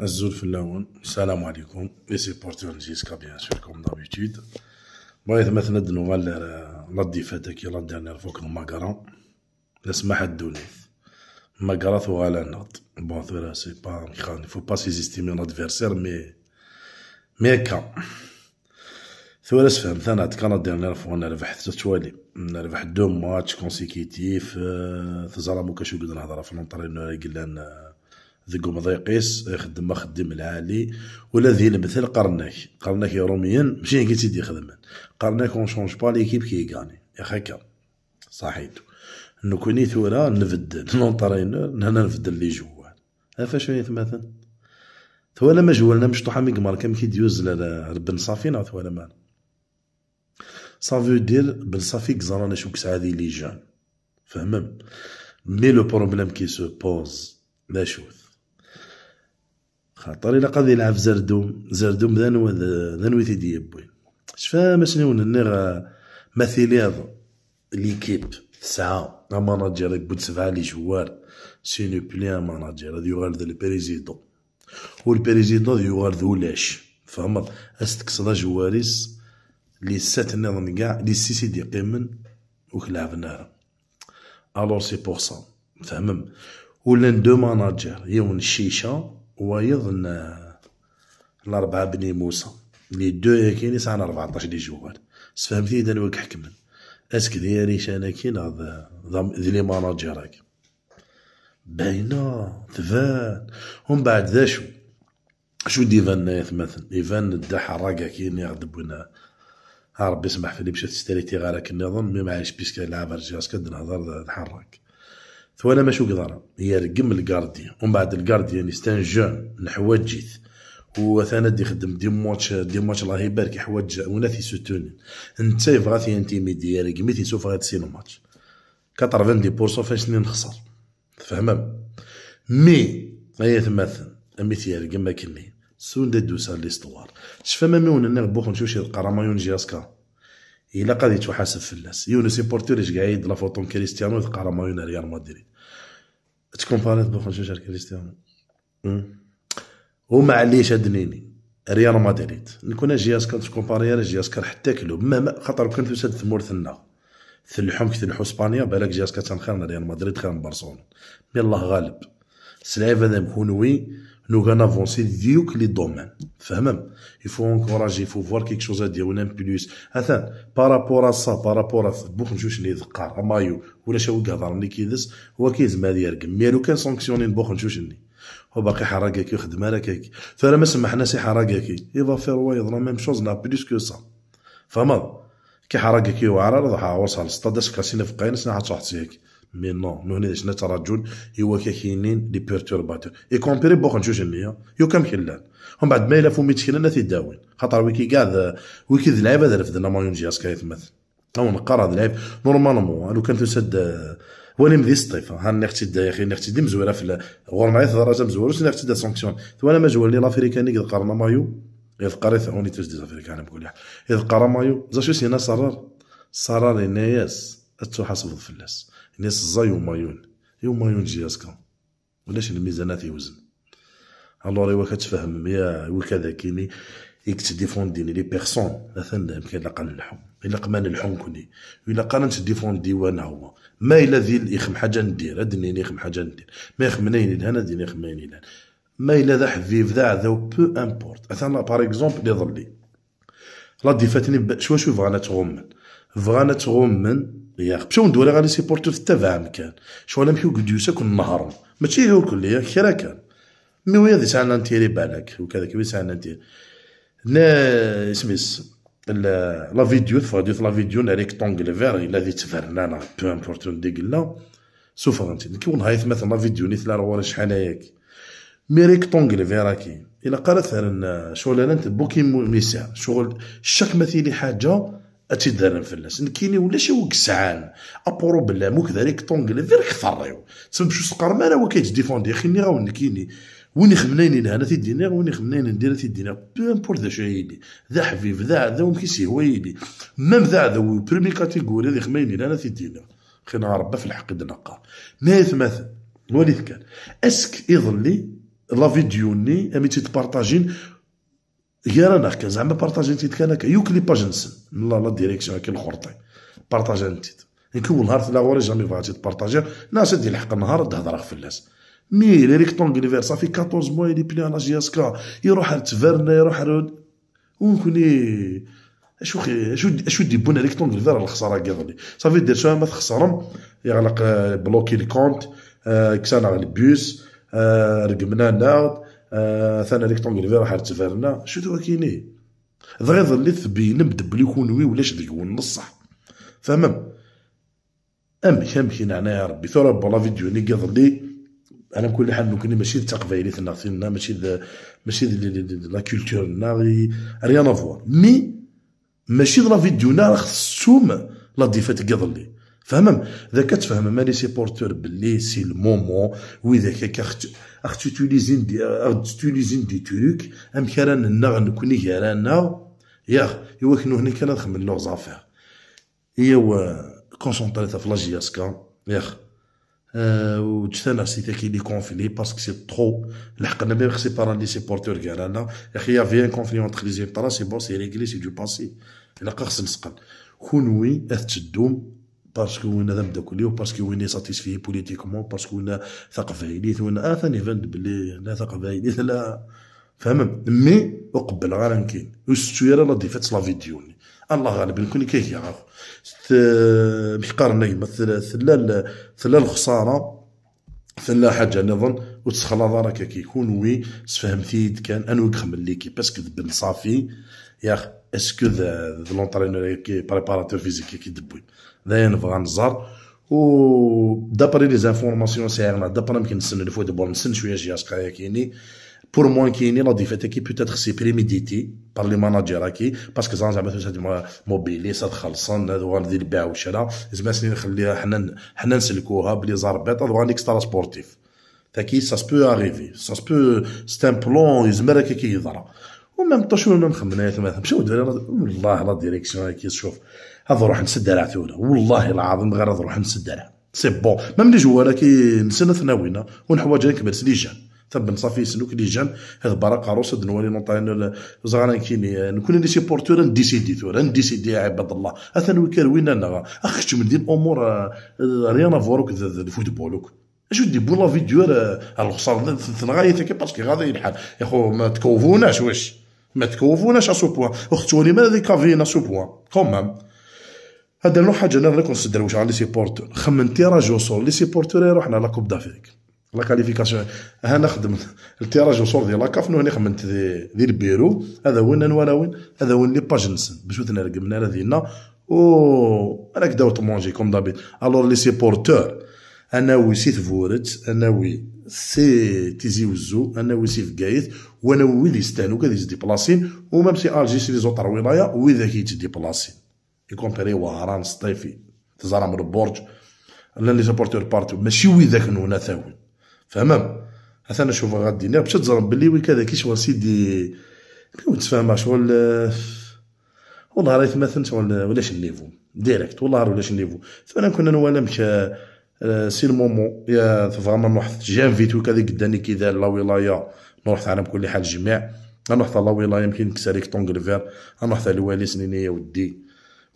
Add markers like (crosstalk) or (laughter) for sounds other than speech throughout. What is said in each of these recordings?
الزول في اللون السلام عليكم لي سيبورتور jusqu'à بيان سور كوم دابيتود بغيت مثلا ندنو لا الضيفات كي لا ديرنيير فوك لا اسمح الدونيث ثو غالا ناط بون ثورا سي با خان فو با سيزيستيمي لادفيرسير مي مي هكا ثورا سفهم ثانا كان ديرنيير فوا نربح توالي نربح دو ماتش كونسيكيتيف تزرا مو كاشو قد نهضر في لونطرينو قلان ذي مضيقيس خدم خدم العالي ولا ذي المثل قرناك قرناك روميا ماشي كي تيدي خدمة قرناك اون شونج با ليكيب كي يغاني يا صحيتو صحيت كوني ثورا نفدل لونطرينور (laughs) نهنا نفدل لي جوال ها فاش يتمثل ثوالا ما جوالنا مش طوحا ميقمر كم كي ديوز ربن صافي نعرف ثوالا مال صافي دير بن صافي كزرانا شو كسعة لي جان فهمم مي لو بروبليم كي سو بوز لا شوث خاطر الا قضي يلعب زردوم زردوم ذنو ذنو دي يبوي شفا ماشني ونني مثيلي هذا ليكيب تسعة ماناجير يبود سبعة لي جوار سينو بلي ماناجير هذا يغال ذا البريزيدون والبريزيدون يغال ولاش فهمت استكسر جواريس لي سات نظن كاع لي سي دي قيمن وكلاعب نار الور سي بور سا فهمم ولا دو ماناجير يون الشيشه ويظن الأربعة بني موسى لي دو كاين ساعة 14 دي جوال سفهمتي إذا وك حكمن اسك ديالي كاين هذا ذي لي ماناجيراك باينة تفان ومن بعد ذا شو شو ديفان نايث مثلا ايفان دا حراقة كاين غدب ها ربي يسمح في اللي باش تستريتي غير النظام مي معليش بيسكا لعب رجاس كنهضر نهضر نحرك ثوانا ماشو قدرة رقم الكارديان ومن بعد الكارديان ستان جون نحوات جيث وثانا دي خدم دي ماتش دي ماتش الله يبارك يحواج وناثي سوتوني انت يبغى ثي انتيميدي يرقمي رقميتي سوف غاتسين الماتش بورصو فاش نخسر تفهم مي هي ثماثن امي ثيار ما كني سون دي دوسا ليستوار تشفى ما ميون انا بوخ نشوشي القرامه يون جياسكا الا تحاسب في الناس يونس يبورتي ريش قاعد لا فوتون كريستيانو راه مايون ريال مدريد تكومباريت بخنشوشة كريستيانو ومعليش ادنيني ريال مدريد نكون جياس كنت كومباري انا جياس كان حتى كلوب مهما خاطر كنت وسد ثمور ثنا ثلحهم كثلحوا اسبانيا بالك جياس كان خير ريال مدريد خير من برشلونه مي الله غالب سلايف هذا وي نو افونسي ديوك لي دومان فهمم يفو انكوراجي يفو فوار كيك شوز ادير اون بلوس اثان بارابور سا بارابور بوخ نجوش اللي ذقار مايو ولا شاو كهضر ملي كيدس هو كيز ديالك مي لو كان سانكسيوني بوخ نشوف شنو هو باقي حراكك يخدم راكك فانا ما سمحنا سي حراكك ايفا فير وايض لا ميم شوز لا بلوس كو سا فهمت كي كي يوعر رضح وصل للسطاد اسكاسينا في قاينس ناحت صحتي هيك مي نو نو هنا شنا تراجل هو كاينين لي بيرتورباتور اي كومبيري بوخ نشوش ليا يو كم حلال هم بعد ما يلافو ميتشكلنا تيداوين خاطر ويكي كاع ويكي ذ لعيبه ذا رفدنا ما يونجياس كيتمثل تو نقرا ذ نورمالمون لو كان تسد ولي مدي سطيف ها نختي دا اخي نختي دي مزوره في في درجه مزوره نختي دا سونكسيون انا ما لي لافريكاني قد قرنا مايو اذ قريت عوني تجد زافريكان بقول اذ قرا مايو زاشو سينا صرار صرار ناياس اتو حسب الفلاس الناس الزا يومايون يومايون جياسكا ولاش الميزانات يوزن راه واخا تفهم يا ايوا كذا كيني ايك تديفونديني لي بيغسون مثلا يمكن لا نلحو الا قمان نلحو كوني الا قانا ديفوندي وانا هو ما الا ذي الاخم حاجه ندير ادني نخم حاجه ندير ما يخمنين لهنا دي نخمين لهنا ما الا ذا حفيف ذا ذا بو امبورت اثنا باغ اكزومبل لي ظلي لا ديفاتني شو شو فغانا تغمن تغوم من ياخ مشاو ندوري غادي سيبورتو في التافا كان شو انا مشيو قديوسا كون نهرهم ماشي هو كل ياك كرا كان مي ويا ديس سعنا نتيري بالك وكذا كيف سعنا نتيري نا سميس لا فيديو تفرديت لا فيديو نريك طونغ فير الا ذي تفرنانا بو دي نديكلا سوف انت كي ونهايت مثلا لا فيديو نيت لا روار شحال مي ريك طونغ فيراكي الا قالت شغل انا بوكي ميسير شغل الشك مثيلي حاجه في الناس نكيني ولا شي وكسعان ابورو بلا مو كذلك طونغلي فير كثريو تسمى شو سقر مالا وكيتش ديفوندي ني راهو ونكيني وين خمنين هنا في الدينار وين خمنين ندير في بو بور ذا شايدي ذا حبيب ذا ذا ومكيسي سي هويدي ميم ذا ذا بريمي كاتيجوري اللي خمنين هنا في الدينار خينا ربا في الحق دنقا ميث مثل وليث كان اسك يظلي لا ني امي تيتبارطاجين هي رانا كان زعما بارطاجي تيت كان يوكلي با جنسن لا لا ديريكسيون كي الخرطي بارطاجي تيت نكول نهار لا وري جامي فاتي تبارطاجي ناس دي الحق نهار تهضر في الناس مي لي ريكتونغ فير صافي 14 موا يلي بلي على جي يروح لتفرنا يروح رود ونكوني اشو خي اشو اشو دي بون ريكتونغ فير الخساره كاضلي صافي دير شويه ما تخسرهم يغلق بلوكي الكونت كسانا البيوس آه، رقمنا ناوت ثانا ديك حارت فارنا شو تو كيني ضغيض اللي ثبين مدبلي كونوي ولاش ديك النصح فهمم امك امك نعناها يا ربي ثورا بلا فيديو اللي قاض لي انا كل حال ممكن ماشي تقبايليتنا فينا ماشي ذا ماشي لا كولتور ناري ريان افوار مي ماشي لا فيديو نا خصهم لا ديفات قاض لي فهمم اذا كتفهم مالي سي بورتور بلي سي المومون واذا كاخت اخت توليزين دي اخت توليزين دي تروك ام كران هنا غنكوني كرانا يا ايوا كنو هنا كان نخمم لو زافير ايوا كونسونطري في لاجياسكا اخ آه، و تشتنا سي تاكي لي كونفلي باسكو سي ترو لحقنا ميم سي بارالي سي بورتور كرانا يا اخي في ان كونفلي اونتخ لي زيبطرا سي بون سي ريغلي سي دو باسي الا خص نسقل كون اث تدوم باسكو وين ذنب داك اليوم باسكو وانا ساتيسفي بوليتيكمون باسكو وين ثقف هايليت وين اه ثاني فند بلي لا ثقف هايليت لا فاهم مي اقبل غير كاين وستويرا لا ديفات لا فيديو الله غالب نكون كي يعرف مش قارني مثلا ثلا ثلا الخساره ثلا حاجه نظن وتسخلا راك كيكون وي سفهم سفهمتي كان انو يخمم ليكيب باسكو ذبن صافي يا اخ اسكو ذا لونترينور كي بريباراتور فيزيك كي دبوي دايا نبغى نزار و دابري لي زانفورماسيون سيغنا دابري يمكن نسن الفوا دابور نسن شويه جياس اسقايا كيني بور موان كيني لا ديفيت كي بوتيتر سي بريميديتي بار لي ماناجير كي باسكو زعما تسد موبيلي صد خلصن هذو غندير البيع والشراء زعما سنين نخليها حنا حنا نسلكوها بلي زاربيط هذو اكسترا سبورتيف تاكي سا سبو اريفي سا سبو سيت بلون يزمر كي كيضرا ومام مام نخمنا يا ثمانية مشاو الدراري والله لا ديريكسيون كي تشوف هذا روح نسد على عتونه والله العظيم غير روح نسد على سي بون ميم لي جوار كي نسنا ثناوينا ونحوايج كبر لي جان تبن صافي سلوك لي جان هذا برا روس دنوالي نطاين زغانا كيني نكون لي سيبورتور نديسيدي ثور نديسيدي يا عباد الله اثنوي وين انا اخش من آه، دي الامور ريان افوروك الفوتبولوك اجو دي بولا فيديو آه، الخسر تنغايتك باسكو غادي الحال يا خو ما تكوفوناش واش ما تكوفوناش اسو بوان اختوني ما هذيك كافينا اسو بوان كومام هذا لو حاجه انا كونسيدر واش على لي سيبورتور خمن تيراج وصول لي سيبورتور يروحنا على كوب دافريك لا كاليفيكاسيون هنا نخدم التيراج وصول ديال لاكاف نو هنا خمنت ديال البيرو هذا وين ولا وين هذا وين لي باج نسن باش رقمنا راه ديالنا او راك داوت مونجي كوم دابيت الور لي سيبورتور انا وي سي ثفورت انا وي سي تيزي وزو انا وي سي فكايت وانا وي ديستانو كادي ديبلاسين ومام سي الجي سي لي زوطر ولايه وي ذاك يتديبلاسين يكومبيري وهران سطيفي تزارا من البرج لان لي سبورتور بارتو ماشي وي ذاك نونا ثاوي فاهم انا نشوف غادي باش تزرم بلي وي كذا كي شغل سيدي ما تفهم شغل والله راه مثلا شغل آه، ولاش النيفو ديريكت والله راه ولاش النيفو ثم كنا نوالا مش آه، آه، سي المومون يا فريمون نروح جانفيتو كذا قداني كي دار لا ولايه نروح ثاني بكل حال الجميع نروح لا ولايه يمكن كساريك طونغلفير نروح الوالي سنينيه ودي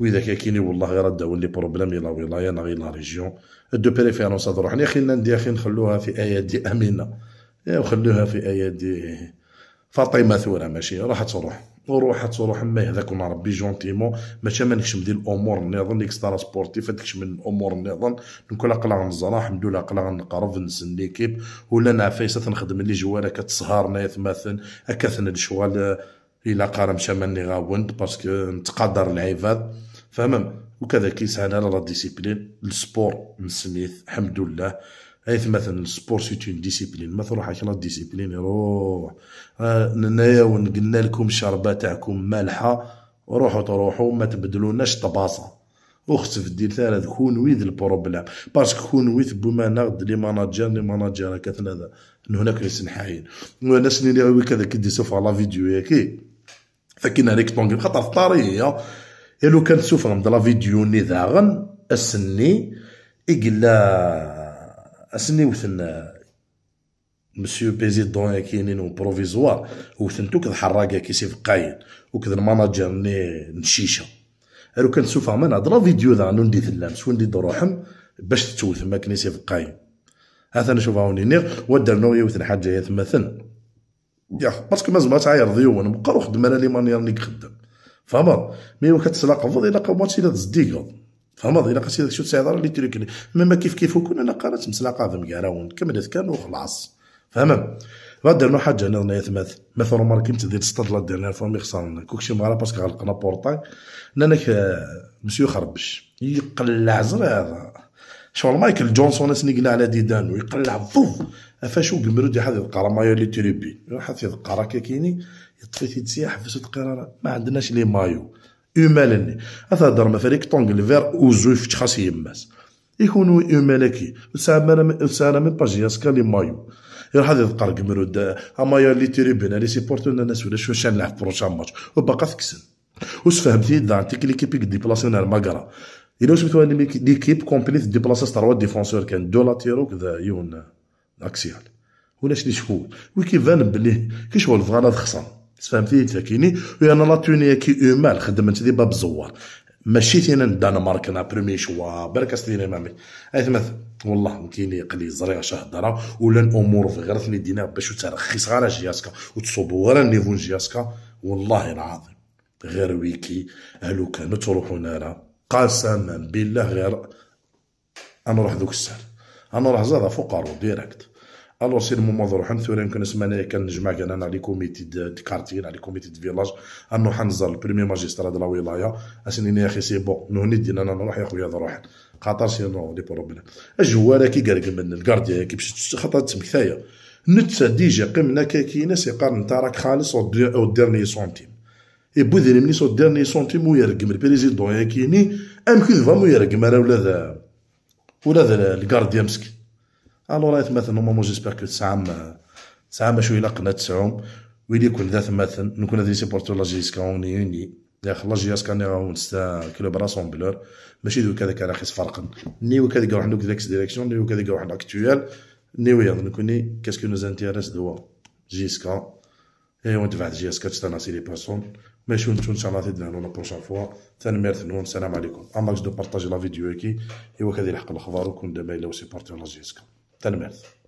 واذا كاين والله غير داو لي بروبليم يلا ولايه لا لا ريجيون دو بريفيرونس هذا حنا خلينا ندي اخي نخلوها في ايادي امينه وخلوها في ايادي فاطمه ثوره ماشي راح تروح وروح تروح ما هذاك ونا ربي جونتيمون ماشي ما نكش مدير الامور النظام ديك ستار سبورتيف هذاك من الامور النظام نكون قلع نزرع الحمد لله قلع نقرب نسن ليكيب ولا نعفيسه نخدم اللي جوانا كتسهر نايث مثلا اكثن الشوال الا قرا مشى لي غاوند باسكو متقدر العباد فهمم وكذا كيس على لا ديسيبلين السبور نسميث الحمد لله اي مثلا السبور سيت اون ديسيبلين ما تروحش لا ديسيبلين روح انايا آه، قلنا لكم الشربه تاعكم مالحه روحوا تروحوا ما تبدلوناش طباصه وخص في الدير ثلاث كون ويد البروبليم باسكو كون ويد بما ناخد لي ماناجر لي ماناجر كثنا هذا هناك ناس نحاين ناس اللي كذا كي دي سوف على فيديو ياكي فكينا ريكتونغل خاطر الطاري هي الو إيه كانت سوفغم دلا فيديو ني داغن اسني إقلا اسني وثن مسيو بيزيدون كاينين بروفيزوار وثنتو كذا حراقة كي سيف قاين وكذا المناجر ني نشيشة الو إيه كان سوفغم انا دلا فيديو ذا ندي ثلام شو ندي دروحم باش تتوث ما كني سيف قاين هذا نشوفها ونينيغ ودرنو يوثن حاجة يثمثن يا باسكو مازال تعاير ضيون بقى خدم على لي مانيير اللي خدام فهمت مي كتسلاق الا لقى ماتشي الى تزديكا فهمت الى قصيت شو تساعد راه اللي تريك مما كيف كيف كنا انا قرات مسلاقه ذم كاراون كملت كان وخلاص فهم غادر نو حاجه انا يثمث مثلا مره كنت دير سطر لا ديرنا فوا يخسرنا خسرنا كوكشي باسكو غلقنا بورطاي لانك مسيو خربش يقلع زر هذا شو مايكل جونسون اسني قلع على ديدانو يقلع فوف وكمرو دي حد القرا مايو لي تريبي راح في القرا كاكيني يطفي في حبسو قرار ما عندناش لي مايو اومالني هضر ما فريق طونغ الفير اوزو يفتخاس يماس يكونوا اومالكي سانا سامر من باجي جياسكا لي مايو غير هذا كمرو دا امايا لي انا لي سيبورتونا ناس ولا شو شان لعب بروشان ماتش وباقا تكسل واش فهمتي دا انت كي ليكيب ديبلاسيون ماكرا الا واش متوالي ليكيب كومبليت ديبلاسي ستار ديفونسور كان دو لاتيرو كذا يون الاكسيال شي لي شكون كيفان بلي كي شغل فغانا خصم تفهمتي وي انا لا تونيا كي اومال خدمت باب زوار ماشي تينا الدنمارك انا برومي شوا برك استينا مامي اثمث والله كيني قلي زريع شاه ولا الامور في غرف لي دينا باش ترخيص غير جياسكا وتصوب غير النيفو جياسكا والله العظيم غير ويكي هلو كانوا تروحوا نارا قسما بالله غير انا نروح ذوك السهل انا راه زاد فقراء ديريكت الو سي المومون نروح نثوري يمكن اسمع انايا كنجمع كان انا على كوميتي د كارتين على كوميتي د فيلاج انو حنزر البريمي ماجيسترا د لا ولايه اسني يا اخي سي بون نهني دينا انا نروح يا خويا نروح خاطر سي نو لي بروبليم الجوار كي قالك من الكارديا كي باش خاطر تمكثايا نتسى ديجا قمنا كاكينا سي قال نتا راك خالص او ديرني سونتيم اي بو ديرني سو ديرني سونتيم ويرقم البريزيدون يا كيني ام كذبه ويرقم راه ولا ولا الكارد ديال الو الوغ مثلا هما نورمالمون جيسبيغ كو تسعام تسعام شويه لقنا تسعوم ويلي يكون ذا مثلا نكون هذه سيبورتور لاجيسكا اوني يوني يا اخي لاجيسكا انا نستا كلوب راسومبلور ماشي دوك هذاك راخيص فرقا نيو كذاك واحد عندك داكس ديريكسيون نيو كذاك واحد اكتويال نيو يظن نكوني كاسكو نوز انتيريس دوا جيسكا ايوا ندفع جيسكا سي لي بيرسون ماشي نتو ان شاء الله تدهنوا لا بروشان فوا تنميرت نون السلام عليكم اماكس دو بارطاجي لا فيديو كي ايوا كذلك يلحق الاخبار وكون دابا الى سي بارتي لا جيسكا تنميرت